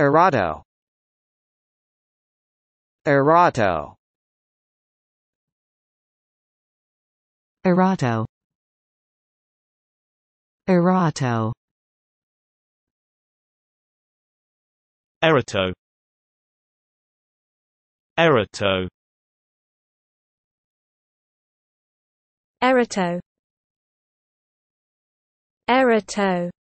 Erato Erato Erato Erato Erato Erato Erato Erato